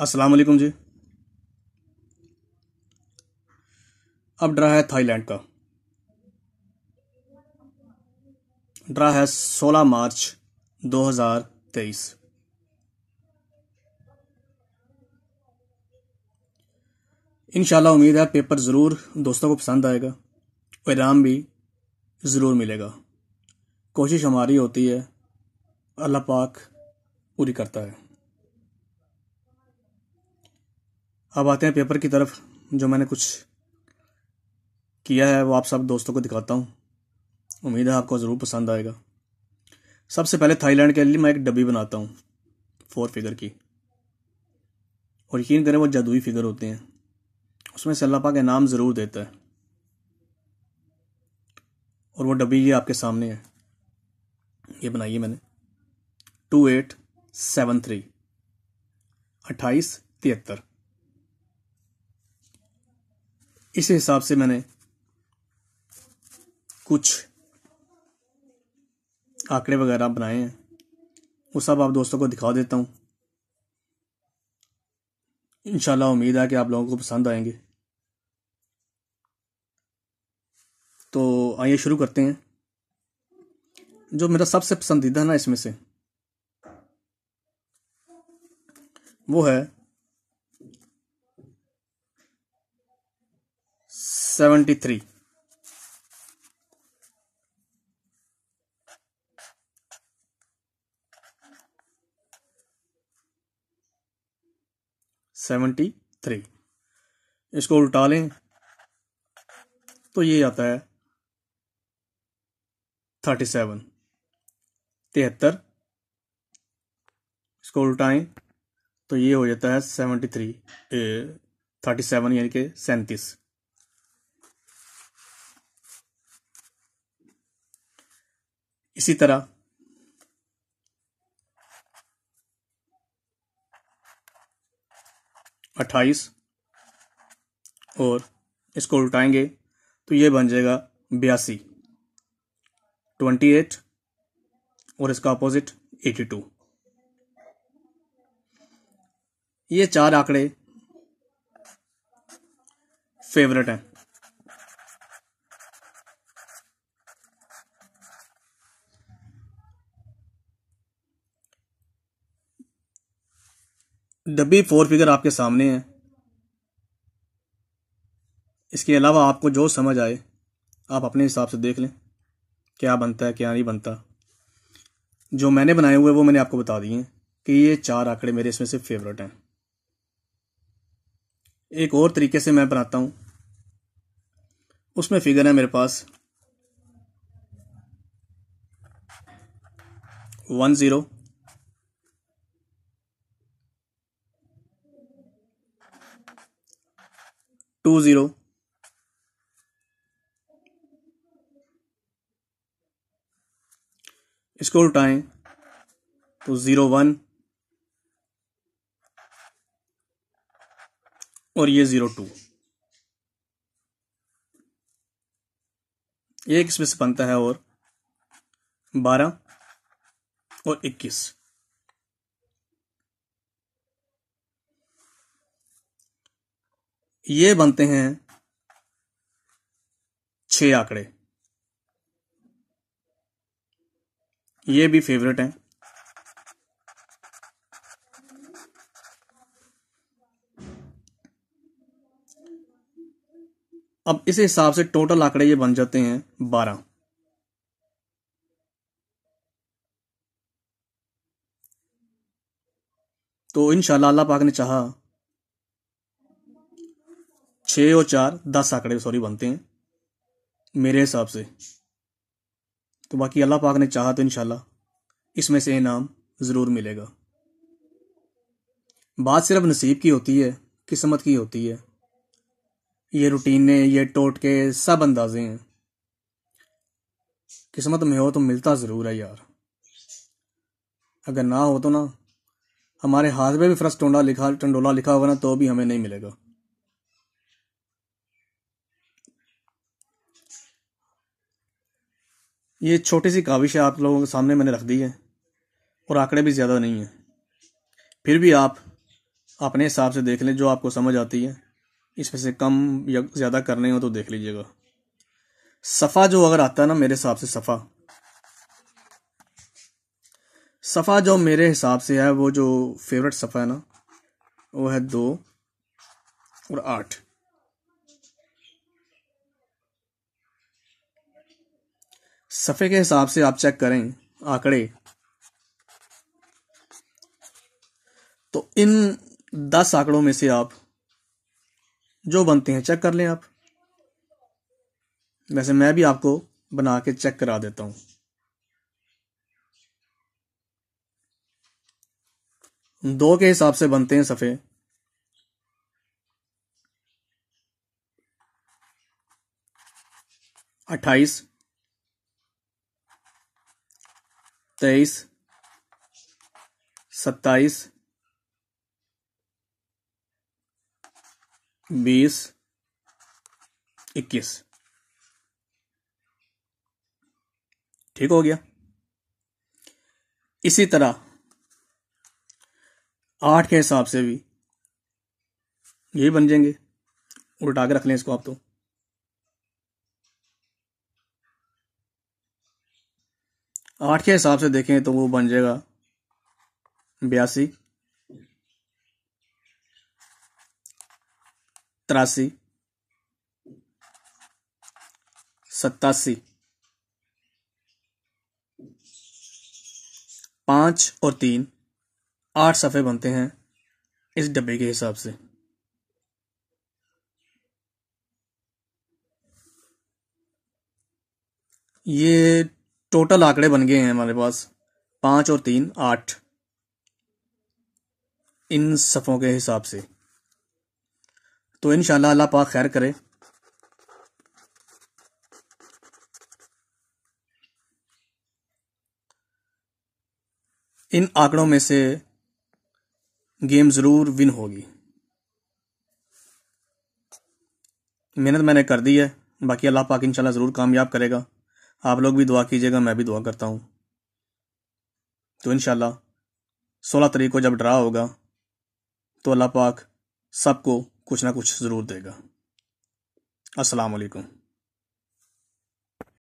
अस्सलाम वालेकुम जी अब ड्रा है थाईलैंड का ड्रा है 16 मार्च 2023 इंशाल्लाह उम्मीद है पेपर ज़रूर दोस्तों को पसंद आएगा और इनाम भी ज़रूर मिलेगा कोशिश हमारी होती है अल्लाह पाक पूरी करता है अब आते हैं पेपर की तरफ जो मैंने कुछ किया है वो आप सब दोस्तों को दिखाता हूँ उम्मीद है आपको ज़रूर पसंद आएगा सबसे पहले थाईलैंड के लिए मैं एक डब्बी बनाता हूँ फोर फिगर की और यकीन करें वो जादुई फिगर होते हैं उसमें से अल्लाह पाक इनाम ज़रूर देता है और वो डब्बी ये आपके सामने है ये बनाई है मैंने टू एट सेवन थ्री अट्ठाईस तिहत्तर इस हिसाब से मैंने कुछ आंकड़े वगैरह बनाए हैं वो सब आप दोस्तों को दिखा देता हूँ इंशाल्लाह उम्मीद है कि आप लोगों को पसंद आएंगे तो आइए शुरू करते हैं जो मेरा सबसे पसंदीदा ना इसमें से वो है सेवेंटी थ्री सेवेंटी थ्री इसको उल्टा लें तो ये आता है थर्टी सेवन तिहत्तर इसको उल्टाएं तो ये हो जाता है सेवेंटी थ्री थर्टी सेवन यानी कि सैंतीस इसी तरह अट्ठाईस और इसको उल्टाएंगे तो ये बन जाएगा बयासी ट्वेंटी एट और इसका अपोजिट एटी टू ये चार आंकड़े फेवरेट हैं डब्बी फोर फिगर आपके सामने है इसके अलावा आपको जो समझ आए आप अपने हिसाब से देख लें क्या बनता है क्या नहीं बनता जो मैंने बनाए हुए वो मैंने आपको बता दिए हैं कि ये चार आंकड़े मेरे इसमें से फेवरेट हैं एक और तरीके से मैं बनाता हूं उसमें फिगर है मेरे पास वन ज़ीरो टू ज़ीरो इसको उठाएं तो ज़ीरो वन और ये ज़ीरो टू एक इसमें से बनता है और बारह और इक्कीस ये बनते हैं छह आंकड़े ये भी फेवरेट हैं अब इस हिसाब से टोटल आंकड़े ये बन जाते हैं बारह तो इनशाला अल्लाह पाक ने चाहा छः और चार दस आंकड़े सॉरी बनते हैं मेरे हिसाब से तो बाकी अल्लाह पाक ने चाहा तो इनशाला इसमें से इनाम ज़रूर मिलेगा बात सिर्फ नसीब की होती है किस्मत की होती है ये रूटीने ये टोट के सब अंदाजे हैं किस्मत में हो तो मिलता ज़रूर है यार अगर ना हो तो ना हमारे हाथ में भी फर्स्ट टोंडा लिखा टंडोला लिखा हुआ ना तो भी हमें नहीं मिलेगा ये छोटी सी काविश आप लोगों के सामने मैंने रख दी है और आंकड़े भी ज़्यादा नहीं हैं फिर भी आप अपने हिसाब से देख लें जो आपको समझ आती है इसमें से कम या ज़्यादा करने हो तो देख लीजिएगा सफ़ा जो अगर आता है ना मेरे हिसाब से सफ़ा सफ़ा जो मेरे हिसाब से है वो जो फेवरेट सफ़ा है ना वो है दो और आठ सफ़े के हिसाब से आप चेक करें आंकड़े तो इन दस आंकड़ों में से आप जो बनते हैं चेक कर लें आप वैसे मैं भी आपको बना के चेक करा देता हूं दो के हिसाब से बनते हैं सफ़े अट्ठाईस तेईस सत्ताईस बीस इक्कीस ठीक हो गया इसी तरह आठ के हिसाब से भी यही बन जाएंगे उल्टा के रख लें इसको आप तो आठ के हिसाब से देखें तो वो बन जाएगा बयासी तिरासी सत्तासी पांच और तीन आठ सफ़े बनते हैं इस डब्बे के हिसाब से ये टोटल आंकड़े बन गए हैं हमारे पास पांच और तीन आठ इन सफ़ों के हिसाब से तो इन अल्लाह पाक खैर करे इन आंकड़ों में से गेम ज़रूर विन होगी मेहनत मैंने कर दी है बाकी अल्लाह पाक इंशाल्लाह ज़रूर कामयाब करेगा आप लोग भी दुआ कीजिएगा मैं भी दुआ करता हूँ तो इन सोलह तारीख को जब ड्रा होगा तो अल्लाह पाक सबको कुछ ना कुछ ज़रूर देगा अस्सलाम